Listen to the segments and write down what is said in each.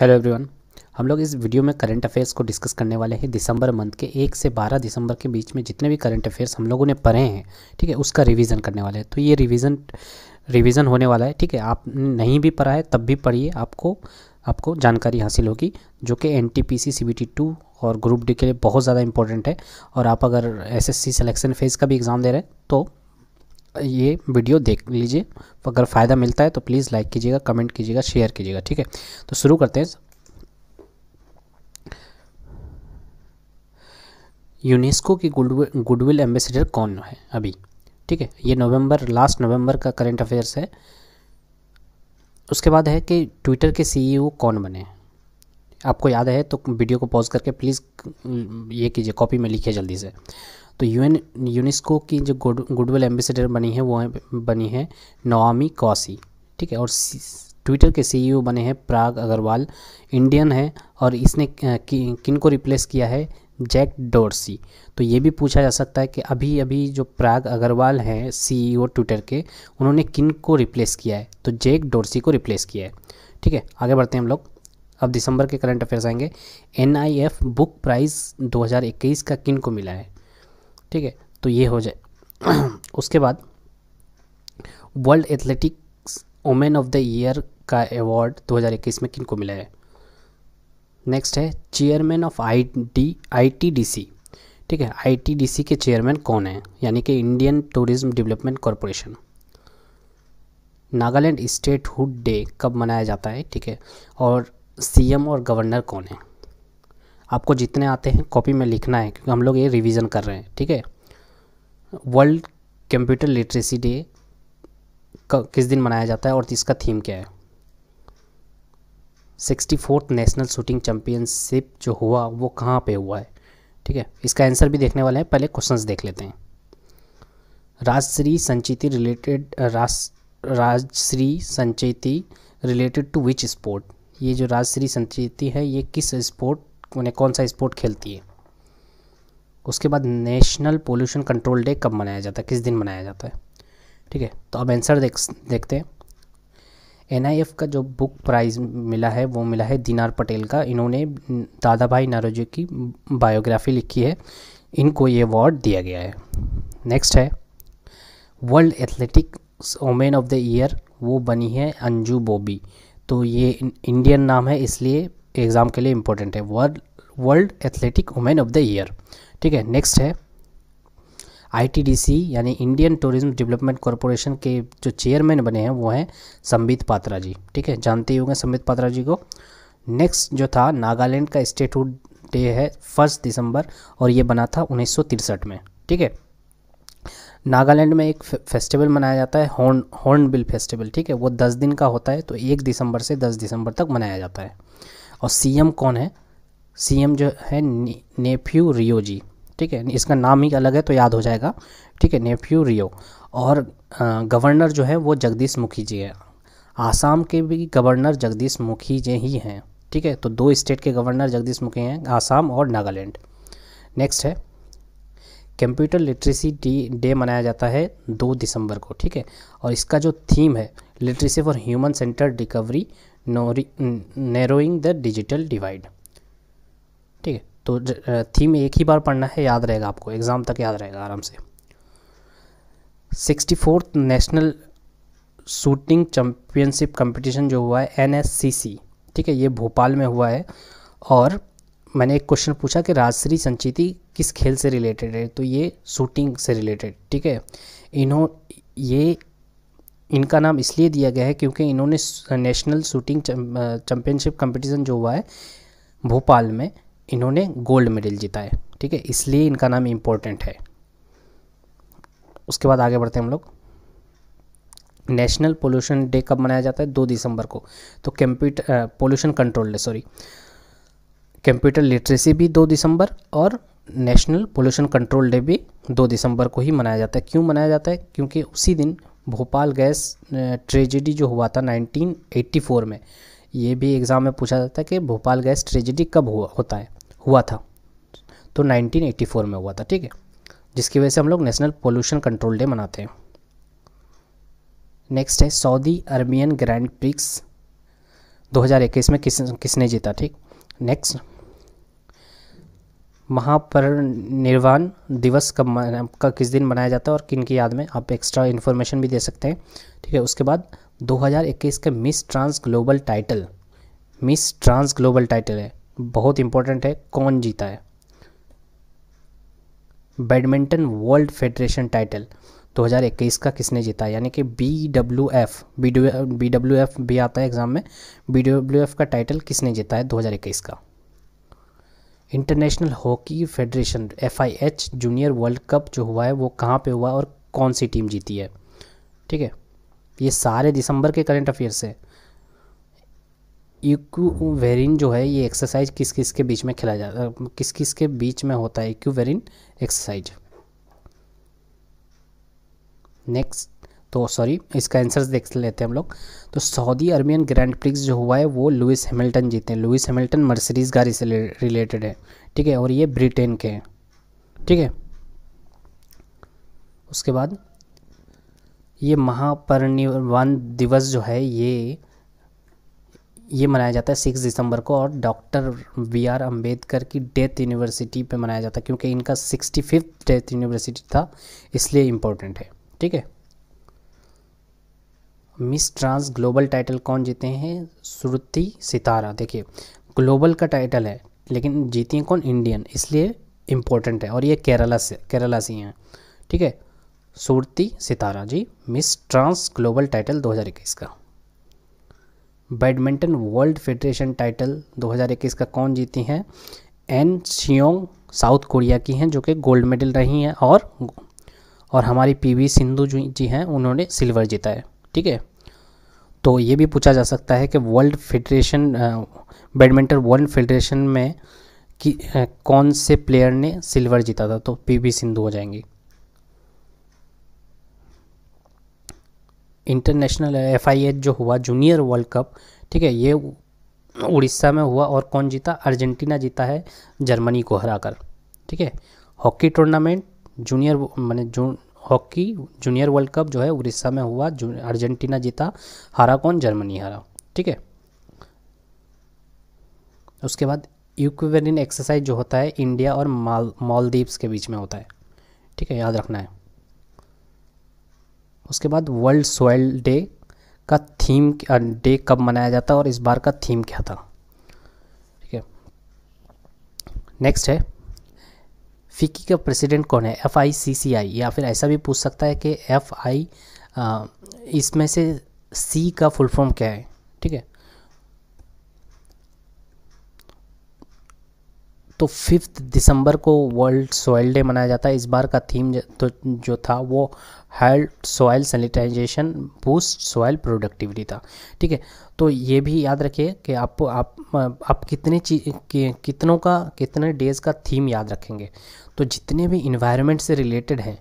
hello everyone हम लोग इस वीडियो में करंट अफेयर्स को डिस्कस करने वाले हैं दिसंबर मंथ के एक से बारह दिसंबर के बीच में जितने भी करंट अफेयर्स हम लोगों ने पढ़े हैं ठीक है उसका रिवीजन करने वाले हैं तो ये रिवीजन रिवीजन होने वाला है ठीक है आप नहीं भी पढ़ा है तब भी पढ़िए आपको आपको जानकारी हासिल होगी जो कि N T P C C B T two और ग्रुप डी के लिए बहुत ज़्यादा इंपॉर्टेंट है और आप अगर एस एस सी फेज़ का भी एग्ज़ाम दे रहे हैं तो ये वीडियो देख लीजिए अगर फ़ायदा मिलता है तो प्लीज़ लाइक कीजिएगा कमेंट कीजिएगा शेयर कीजिएगा ठीक है तो शुरू करते हैं यूनेस्को की गुडविल गुडविल एम्बेसडर कौन है अभी ठीक है ये नवंबर लास्ट नवंबर का करंट अफेयर्स है उसके बाद है कि ट्विटर के सीईओ कौन बने आपको याद है तो वीडियो को पॉज करके प्लीज़ ये कीजिए कॉपी में लिखिए जल्दी से तो यूएन यूनेस्को की जो गुड गुडविल एम्बेसडर बनी है वो है, बनी है नवामी कौसी ठीक है और ट्विटर के सीईओ e बने हैं प्राग अग्रवाल इंडियन है और इसने किन को रिप्लेस किया है जैक डोरसी तो ये भी पूछा जा सकता है कि अभी अभी जो प्राग अग्रवाल हैं सीईओ ट्विटर e के उन्होंने किन को रिप्लेस किया है तो जैक डोरसी को रिप्लेस किया है ठीक है आगे बढ़ते हैं हम लोग अब दिसंबर के करंट अफेयर्स आएंगे एन बुक प्राइज़ 2021 का किन को मिला है ठीक है तो ये हो जाए उसके बाद world athletics women of the year का अवार्ड 2021 में किनको मिला है नेक्स्ट है chairman of I D I T ठीक है आईटीडीसी के चेयरमैन कौन है यानी कि Indian tourism development corporation Nagaland statehood day कब मनाया जाता है ठीक है और सीएम और गवर्नर कौन है आपको जितने आते हैं कॉपी में लिखना है क्योंकि हम लोग ये रिवीजन कर रहे हैं ठीक है वर्ल्ड कंप्यूटर लिटरेसी डे किस दिन मनाया जाता है और इसका थीम क्या है sixty fourth national shooting championship जो हुआ वो कहाँ पे हुआ है ठीक है इसका आंसर भी देखने वाले हैं पहले क्वेश्चंस देख लेते हैं Rajshree Sancheti related Rajshree Sancheti related to which sport ये जो राजश्री संचेती है ये किस स्पोर्ट मैंने कौन सा स्पोर्ट खेलती है उसके बाद नेशनल पोल्यूशन कंट्रोल डे कब मनाया जाता है किस दिन मनाया जाता है ठीक है तो अब आंसर देख देखते हैं एन का जो बुक प्राइज़ मिला है वो मिला है दीनार पटेल का इन्होंने दादा भाई नारोजी की बायोग्राफी लिखी है इनको ये अवार्ड दिया गया है नेक्स्ट है world athletics women of the year वो बनी है अंजू बॉबी तो ये इंडियन नाम है इसलिए एग्ज़ाम के लिए इंपॉर्टेंट है world world athletic women of the year ठीक है नेक्स्ट है आईटीडीसी यानी इंडियन टूरिज्म डेवलपमेंट कॉरपोरेशन के जो चेयरमैन बने हैं वो हैं संबित पात्रा जी ठीक है जानते ही होंगे संबित पात्रा जी को नेक्स्ट जो था नागालैंड का स्टेटहुड डे है फर्स्ट दिसंबर और ये बना था उन्नीस में ठीक है नागालैंड में एक फेस्टिवल मनाया जाता है हॉर्न हॉर्नबिल फेस्टिवल ठीक है वो दस दिन का होता है तो एक दिसंबर से दस दिसंबर तक मनाया जाता है और सीएम कौन है सीएम जो है ने, नेफ्यू रियो जी ठीक है इसका नाम ही अलग है तो याद हो जाएगा ठीक है नेफ्यू रियो और गवर्नर जो है वो जगदीश मुखी जी है आसाम के भी गवर्नर जगदीश मुखी जी ही हैं ठीक है तो दो स्टेट के गवर्नर जगदीश मुखी हैं आसाम और नागालैंड नेक्स्ट है कंप्यूटर लिटरेसी डी डे मनाया जाता है दो दिसंबर को ठीक है और इसका जो थीम है literacy for human centre recovery narrowing the digital divide ठीक है तो थीम एक ही बार पढ़ना है याद रहेगा आपको एग्ज़ाम तक याद रहेगा आराम से sixty fourth national shooting championship competition जो हुआ है एनएससीसी ठीक है ये भोपाल में हुआ है और मैंने एक क्वेश्चन पूछा कि राजश्री संचिति किस खेल से रिलेटेड है तो ये शूटिंग से रिलेटेड ठीक है इन्हों ये इनका नाम इसलिए दिया गया है क्योंकि इन्होंने नेशनल शूटिंग चैम्पियनशिप कंपटीशन जो हुआ है भोपाल में इन्होंने गोल्ड मेडल जीता है ठीक है इसलिए इनका नाम इम्पोर्टेंट है उसके बाद आगे बढ़ते हैं हम लोग नेशनल पोल्यूशन डे कब मनाया जाता है दो दिसंबर को तो computer pollution control day sorry computer literacy भी दो दिसंबर और नेशनल पोल्यूशन कंट्रोल डे भी दो दिसंबर को ही मनाया जाता है क्यों मनाया जाता है क्योंकि उसी दिन भोपाल गैस ट्रेजेडी जो हुआ था 1984 में ये भी एग्ज़ाम में पूछा जाता है कि भोपाल गैस ट्रेजेडी कब हुआ होता है हुआ था तो 1984 में हुआ था ठीक है जिसकी वजह से हम लोग नेशनल पोल्यूशन कंट्रोल डे मनाते हैं नेक्स्ट है सऊदी अरबियन ग्रैंड प्रिक्स 2021 में किस किसने जीता ठीक नेक्स्ट महापरिनिर्वाण दिवस कब का किस दिन मनाया जाता है और किन की याद में आप एक्स्ट्रा इन्फॉर्मेशन भी दे सकते हैं ठीक है उसके बाद 2021 के Miss Trans Global title Miss Trans Global title है बहुत इंपॉर्टेंट है कौन जीता है बैडमिंटन वर्ल्ड फेडरेशन टाइटल 2021 का किसने जीता यानी कि B W F B W F भी आता है एग्ज़ाम में बी डब्ल्यू एफ का टाइटल किसने जीता है 2021 का international hockey federation F I H junior world cup जो हुआ है वो कहाँ पे हुआ और कौन सी टीम जीती है ठीक है ये सारे दिसंबर के करंट अफेयर्स हैं इक्वेरिन जो है ये एक्सरसाइज किस किस के बीच में खेला जाता है किस किस के बीच में होता है इक्वेरिन एक्सरसाइज नेक्स्ट तो सॉरी इसका आंसर देख लेते हैं हम लोग तो सऊदी अरबियन ग्रैंड प्रिक्स जो हुआ है वो लुइस हैमिल्टन जीते हैं लुइस हैमिल्टन मर्सरीज गाड़ी से रिलेटेड है ठीक है और ये ब्रिटेन के हैं ठीक है उसके बाद ये महापरिनिर्वाण दिवस जो है ये ये मनाया जाता है सिक्स दिसंबर को और डॉक्टर वी आर अम्बेडकर की डेथ यूनिवर्सिटी पे मनाया जाता है क्योंकि इनका सिक्सटी फिफ्थ डेथ यूनिवर्सिटी था इसलिए इम्पोर्टेंट है ठीक है मिस ट्रांस ग्लोबल टाइटल कौन जीते हैं श्रुति सितारा देखिए ग्लोबल का टाइटल है लेकिन जीती हैं कौन इंडियन इसलिए इम्पोर्टेंट है और ये केरला से केरला से ही हैं ठीक है Shruthi Sithara ji Miss Trans Global title 2021 का बैडमिंटन वर्ल्ड फेडरेशन टाइटल 2021 का कौन जीती हैं एन शियोंग साउथ कोरिया की हैं जो कि गोल्ड मेडल रही हैं और और हमारी पीवी सिंधु जी हैं उन्होंने सिल्वर जीता है ठीक है तो ये भी पूछा जा सकता है कि world federation badminton world federation में कि कौन से प्लेयर ने सिल्वर जीता था तो पीवी सिंधु हो जाएंगी इंटरनेशनल एफ जो हुआ जूनियर वर्ल्ड कप ठीक है ये उड़ीसा में हुआ और कौन जीता अर्जेंटीना जीता है जर्मनी को हराकर ठीक है हॉकी टूर्नामेंट जूनियर मैंने जून हॉकी जूनियर वर्ल्ड कप जो है उड़ीसा में हुआ अर्जेंटीना जीता हारा कौन जर्मनी हारा ठीक है उसके बाद इक्वेरिन एक्सरसाइज जो होता है इंडिया और माल मालदीव्स के बीच में होता है ठीक है याद रखना है उसके बाद वर्ल्ड सोयल डे का थीम डे कब मनाया जाता है और इस बार का थीम क्या था ठीक है नेक्स्ट है फिक्की का प्रेसिडेंट कौन है एफ आई सी सी आई या फिर ऐसा भी पूछ सकता है कि एफ आई इसमें से सी का फुल फॉर्म क्या है ठीक है तो फिफ्थ दिसंबर को वर्ल्ड सॉयल डे मनाया जाता है इस बार का थीम तो जो था वो health soil sanitization boost soil productivity था ठीक है तो ये भी याद रखिए कि आप आप आप कितने चीज कितनों का कितने डेज़ का थीम याद रखेंगे तो जितने भी इन्वायरमेंट से रिलेटेड हैं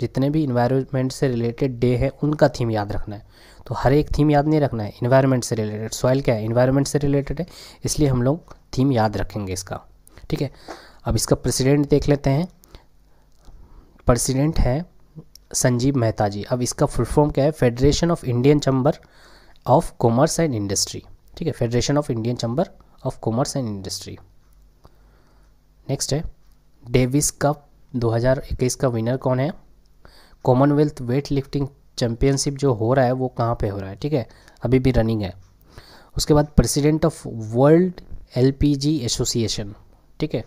जितने भी इन्वायरमेंट से रिलेटेड डे हैं उनका थीम याद रखना है तो हर एक थीम याद नहीं रखना है इन्वायरमेंट से रिलेटेड सॉइल क्या है इन्वायरमेंट से रिलेटेड है इसलिए हम लोग थीम याद रखेंगे इसका ठीक है अब इसका प्रेसिडेंट देख लेते हैं प्रेसिडेंट है संजीव मेहता जी अब इसका फुल फॉर्म क्या है Federation of Indian Chamber of Commerce and Industry ठीक है Federation of Indian Chamber of Commerce and Industry next है डेविस कप 2021 का विनर कौन है कॉमनवेल्थ वेट लिफ्टिंग चैम्पियनशिप जो हो रहा है वो कहाँ पे हो रहा है ठीक है अभी भी रनिंग है उसके बाद president of world LPG association ठीक है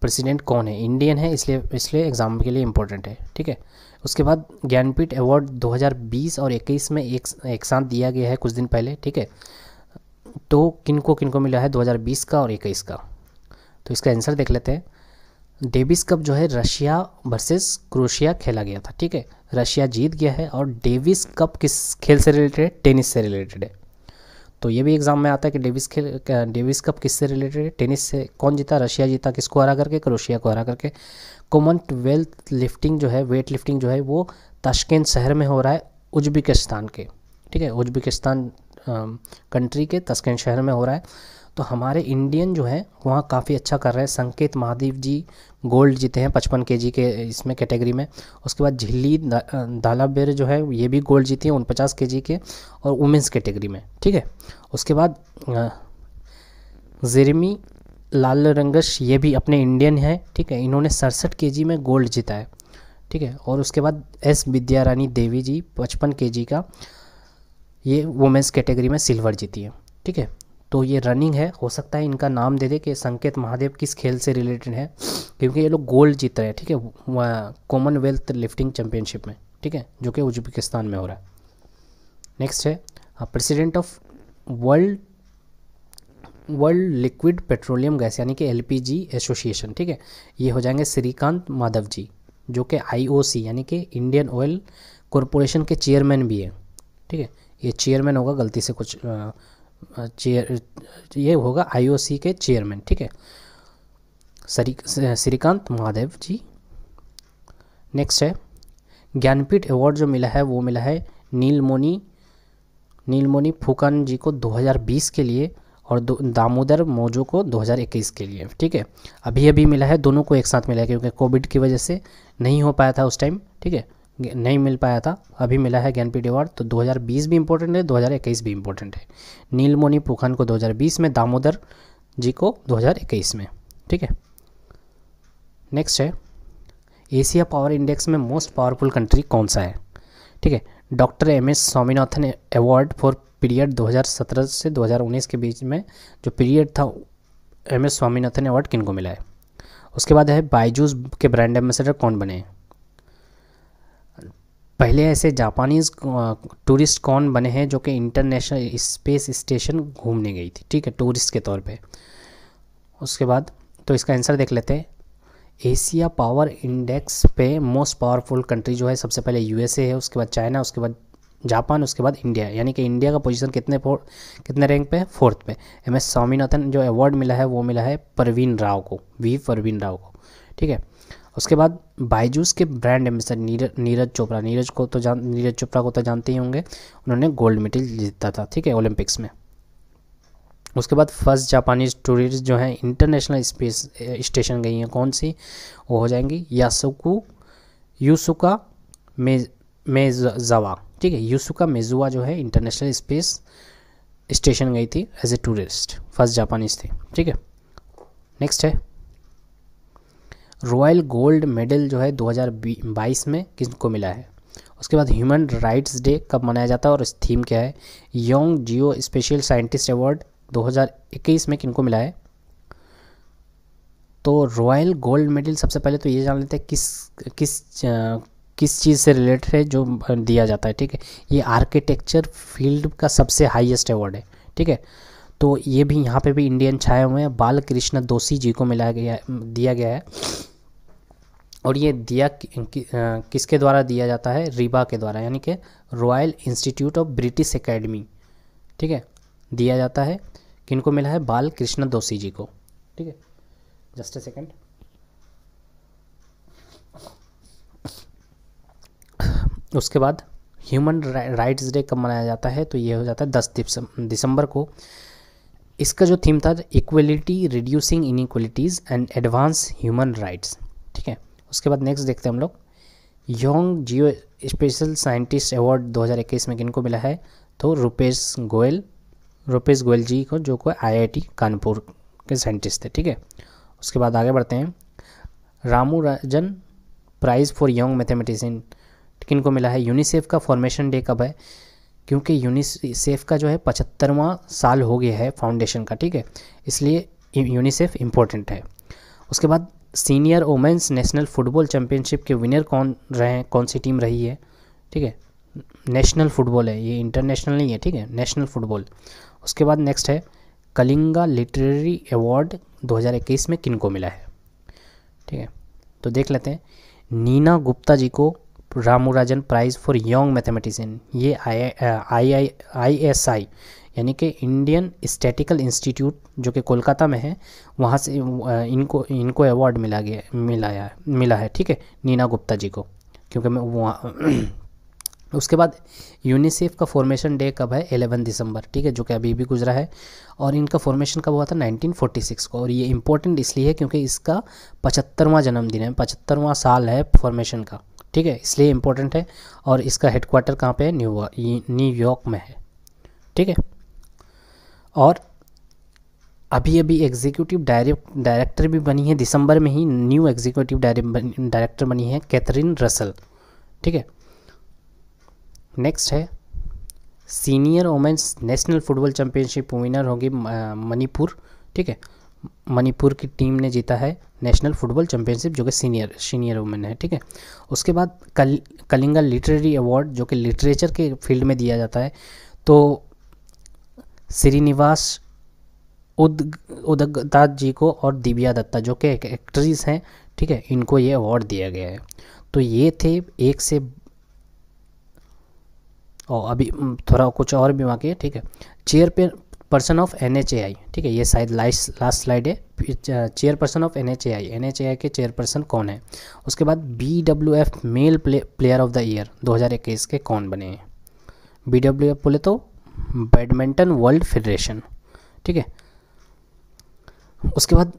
प्रेसिडेंट कौन है इंडियन है इसलिए इसलिए एग्ज़ाम के लिए इम्पोर्टेंट है ठीक है उसके बाद ज्ञानपीठ अवार्ड 2020 और 21 में एक एक साथ दिया गया है कुछ दिन पहले ठीक है तो किनको किनको मिला है 2020 का और 21 का तो इसका आंसर देख लेते हैं डेविस कप जो है रशिया वर्सेस क्रोशिया खेला गया था ठीक है रशिया जीत गया है और डेविस कप किस खेल से रिलेटेड है टेनिस से रिलेटेड है तो ये भी एग्जाम में आता है कि डेविस खेल डेविस कप किससे रिलेटेड है टेनिस से कौन जीता रशिया जीता किसको हरा करके क्रोशिया को हरा करके ट्वेल्थ लिफ्टिंग जो है वेट लिफ्टिंग जो है वो ताशकेंद शहर में हो रहा है उज्बेकिस्तान के ठीक है उज्बेकिस्तान कंट्री के तस्कैन शहर में हो रहा है तो हमारे इंडियन जो है वहाँ काफ़ी अच्छा कर रहे हैं संकेत महादेव जी गोल्ड जीते हैं पचपन के जी के इसमें कैटेगरी में उसके बाद झिल्ली दा, दालाबेर जो है ये भी गोल्ड जीती हैं उन पचास के जी के और वुमेंस कैटेगरी में ठीक है उसके बाद जेरेमी लाल रंगश ये भी अपने इंडियन हैं ठीक है इन्होंने सड़सठ के जी में गोल्ड जीता है ठीक है और उसके बाद एस विद्या रानी देवी जी पचपन के जी का ये वुमेंस कैटेगरी में सिल्वर जीती है ठीक है तो ये रनिंग है हो सकता है इनका नाम दे दे कि संकेत महादेव किस खेल से रिलेटेड है क्योंकि ये लोग गोल्ड जीत रहे हैं ठीक है कॉमनवेल्थ लिफ्टिंग चैम्पियनशिप में ठीक है जो कि उज्बेकिस्तान में हो रहा है नेक्स्ट है president of world world liquid petroleum gas यानी कि एलपीजी एसोसिएशन ठीक है ये हो जाएंगे श्रीकांत माधव जी जो कि आईओसी यानी कि इंडियन ऑयल कॉरपोरेशन के चेयरमैन भी है ठीक है ये चेयरमैन होगा गलती से कुछ चेयर ये होगा आईओसी के चेयरमैन ठीक है सरी श्रीकांत महादेव जी नेक्स्ट है ज्ञानपीठ अवार्ड जो मिला है वो मिला है नीलमोनी नीलमोनी फुकन जी को 2020 के लिए और दामोदर मोजो को 2021 के लिए ठीक है अभी अभी मिला है दोनों को एक साथ मिला है क्योंकि कोविड की वजह से नहीं हो पाया था उस टाइम ठीक है नहीं मिल पाया था अभी मिला है ज्ञानपीठ अवार्ड तो 2020 भी इम्पोर्टेंट है 2021 भी इम्पोर्टेंट है नीलमोनी पुखन को 2020 में दामोदर जी को 2021 में ठीक है नेक्स्ट है एशिया पावर इंडेक्स में मोस्ट पावरफुल कंट्री कौन सा है ठीक है doctor M S Swaminathan award for period 2017 से 2019 के बीच में जो पीरियड था एम एस स्वामीनाथन अवार्ड किन को मिला है उसके बाद है बायजूस के ब्रांड एम्बेसडर कौन बने हैं पहले ऐसे जापानीज़ टूरिस्ट कौन बने हैं जो कि इंटरनेशनल स्पेस स्टेशन घूमने गई थी ठीक है टूरिस्ट के तौर पे उसके बाद तो इसका आंसर देख लेते हैं एशिया पावर इंडेक्स पे मोस्ट पावरफुल कंट्री जो है सबसे पहले यूएसए है उसके बाद चाइना उसके बाद जापान उसके बाद इंडिया यानी कि इंडिया का पोजीशन कितने कितने रैंक पे फोर्थ पे एम एस स्वामीनाथन जो अवार्ड मिला है वो मिला है परवीन राव को वी परवीन राव को ठीक है उसके बाद बायजूस के ब्रांड एम्बेसडर नीरज नीरज चोपड़ा नीरज को तो जान नीरज चोपड़ा को तो जानते ही होंगे उन्होंने गोल्ड मेडल जीता था ठीक है ओलंपिक्स में उसके बाद फर्स्ट जापानीज टूरिस्ट जो हैं इंटरनेशनल स्पेस स्टेशन गई हैं कौन सी वो हो जाएंगी यासुकू यूसुका मे मेजावा ठीक है यूसुका मेजुआ जो है इंटरनेशनल स्पेस स्टेशन गई थी as a tourist first Japanese थे ठीक है नेक्स्ट है रॉयल गोल्ड मेडल जो है 2022 में किसको मिला है उसके बाद ह्यूमन राइट्स डे कब मनाया जाता है और इस थीम क्या है young geospatial scientist award 2021 में किनको मिला है तो रॉयल गोल्ड मेडल सबसे पहले तो ये जान लेते हैं किस किस किस चीज़ से रिलेटेड है जो दिया जाता है ठीक है ये आर्किटेक्चर फील्ड का सबसे हाईएस्ट अवार्ड है ठीक है तो ये भी यहाँ पे भी इंडियन छाए हुए हैं बाल कृष्ण दोषी जी को मिला गया दिया गया है और ये दिया कि, किसके द्वारा दिया जाता है रिबा के द्वारा यानी कि royal institute of British academy ठीक है दिया जाता है किनको मिला है बाल कृष्ण दोषी जी को ठीक है जस्ट ए सेकेंड उसके बाद ह्यूमन राइट्स डे कब मनाया जाता है तो ये हो जाता है दस दिसंबर को इसका जो थीम था equality reducing inequalities and advance human rights ठीक है उसके बाद नेक्स्ट देखते हैं हम लोग young geospatial scientist award 2021 में किनको मिला है तो रुपेश गोयल रुपेश गोयल जी को जो को आईआईटी कानपुर के साइंटिस्ट थे ठीक है उसके बाद आगे बढ़ते हैं Ramanujan prize for young mathematician किनको मिला है यूनिसेफ का फॉर्मेशन डे कब है क्योंकि यूनिसेफ का जो है पचहत्तरवां साल हो गया है फाउंडेशन का ठीक है इसलिए यूनिसेफ इम्पोर्टेंट है उसके बाद senior women's national football championship के विनर कौन रहे हैं कौन सी टीम रही है ठीक है नेशनल फुटबॉल है ये इंटरनेशनल नहीं है ठीक है नेशनल फुटबॉल उसके बाद नेक्स्ट है कलिंगा लिटरेरी अवार्ड 2021 में किन को मिला है ठीक है तो देख लेते हैं नीना गुप्ता जी को Ramanujan prize for young mathematician ये I I I S I यानी कि इंडियन स्टैटिकल इंस्टीट्यूट जो कि कोलकाता में है वहाँ से uh, इनको इनको अवार्ड मिला गया मिलाया मिला है ठीक है नीना गुप्ता जी को क्योंकि मैं वहाँ उसके बाद यूनिसेफ का फॉर्मेशन डे कब है 11 दिसंबर ठीक है जो कि अभी भी गुजरा है और इनका फॉर्मेशन कब हुआ था 1946 को और ये इम्पोर्टेंट इसलिए है क्योंकि इसका पचहत्तरवां जन्मदिन है पचहत्तरवां साल है फॉर्मेशन का ठीक है इसलिए इम्पोर्टेंट है और इसका हेडक्वार्टर कहाँ पे है न्यूयॉर्क में है ठीक है और अभी अभी एग्जीक्यूटिव डायरेक्टर भी बनी है दिसंबर में ही न्यू एग्जीक्यूटिव डायरेक्टर बनी है कैथरीन रसल ठीक है नेक्स्ट है senior women's national football championship winner होगी मणिपुर ठीक है मणिपुर की टीम ने जीता है नेशनल फुटबॉल चैंपियनशिप जो कि सीनियर सीनियर वुमेन है ठीक है उसके बाद कल कलिंगा लिटरेरी अवार्ड जो कि लिटरेचर के फील्ड में दिया जाता है तो श्रीनिवास उद उदगता जी को और दिव्या दत्ता जो कि एक एक्ट्रेस हैं ठीक है इनको ये अवार्ड दिया गया है तो ये थे एक से और अभी थोड़ा कुछ और भी वहाँ है ठीक है चेयर पे पर्सन ऑफ एन ठीक है ये शायद लास्ट लास्ट स्लाइड है chairperson of N H A I N H A I के चेयर पर्सन कौन है उसके बाद B W F male player of the year 2021 के कौन बने हैं बी डब्ल्यू एफ बोले तो बैडमिंटन वर्ल्ड फेडरेशन ठीक है उसके बाद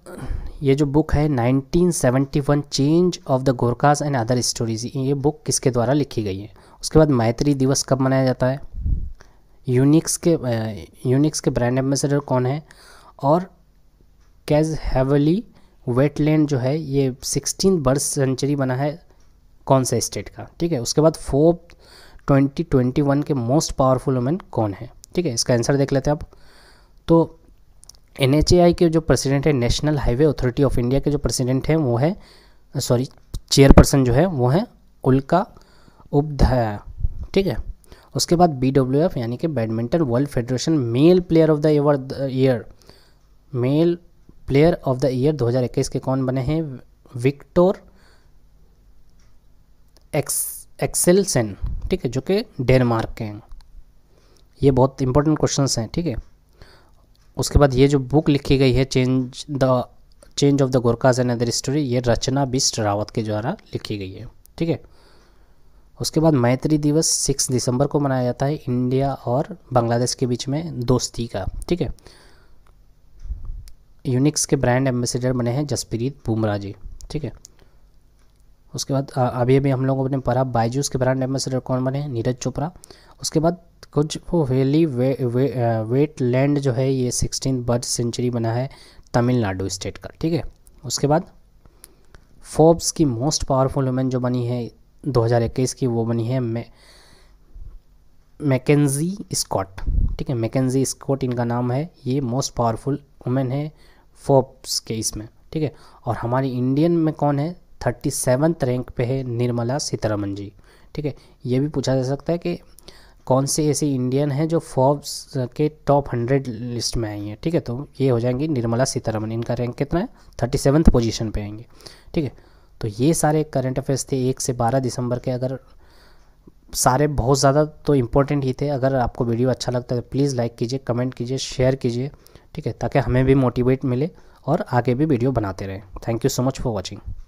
ये जो बुक है 1971 change of the Gorkhas and other stories ये बुक किसके द्वारा लिखी गई है उसके बाद मैत्री दिवस कब मनाया जाता है यूनिक्स के यूनिक्स के ब्रांड एम्बेसडर कौन है और कैज हैवली वेटलैंड जो है ये सिक्सटीन बर्थ सेंचुरी बना है कौन सा स्टेट का ठीक है उसके बाद फोर्ब 2021 के मोस्ट पावरफुल वुमेन कौन है ठीक है इसका आंसर देख लेते हैं आप तो एन के जो प्रेसिडेंट है national highway authority of India के जो प्रेसिडेंट हैं वो है सॉरी चेयरपर्सन जो है वो है उल्का उपधाया ठीक है उसके बाद बी डब्ल्यू एफ यानी कि badminton world federation male player of the year male player of the year 2021 के कौन बने हैं विक्टोर एक्सेलसन एक्सेलसेन ठीक है जो कि डेनमार्क के हैं ये बहुत इंपॉर्टेंट क्वेश्चन हैं ठीक है उसके बाद ये जो बुक लिखी गई है change the change of the Gorkhas and other story ये रचना बिस्ट रावत के द्वारा लिखी गई है ठीक है उसके बाद मैत्री दिवस सिक्स दिसंबर को मनाया जाता है इंडिया और बांग्लादेश के बीच में दोस्ती का ठीक है यूनिक्स के ब्रांड एम्बेसडर बने हैं जसप्रीत बुमराह जी ठीक है उसके बाद अभी अभी हम लोगों ने पढ़ा बायजूस के ब्रांड एम्बेसडर कौन बने हैं नीरज चोपड़ा उसके बाद कुछ वेली वे, वे, लैंड जो है ये सिक्सटीन बर्ड सेंचुरी बना है तमिलनाडु स्टेट का ठीक है उसके बाद फोर्ब्स की मोस्ट पावरफुल वुमेन जो बनी है 2021 की वो बनी है मे मैकेजी स्कॉट ठीक है मैकेजी स्कॉट इनका नाम है ये मोस्ट पावरफुल वुमेन है फोर्ब्स के इसमें ठीक है और हमारी इंडियन में कौन है थर्टी सेवन्थ रैंक पे है निर्मला सीतारमन जी ठीक है ये भी पूछा जा सकता है कि कौन से ऐसे इंडियन हैं जो फोर्ब्स के टॉप हंड्रेड लिस्ट में आई हैं ठीक है तो ये हो जाएंगी निर्मला सीतारमन इनका रैंक कितना है थर्टी सेवन्थ पोजिशन पर आएंगे ठीक है तो ये सारे करंट अफेयर्स थे एक से बारह दिसंबर के अगर सारे बहुत ज़्यादा तो इम्पोर्टेंट ही थे अगर आपको वीडियो अच्छा लगता है तो प्लीज़ लाइक कीजिए कमेंट कीजिए शेयर कीजिए ठीक है ताकि हमें भी मोटिवेट मिले और आगे भी वीडियो बनाते रहें thank you so much for watching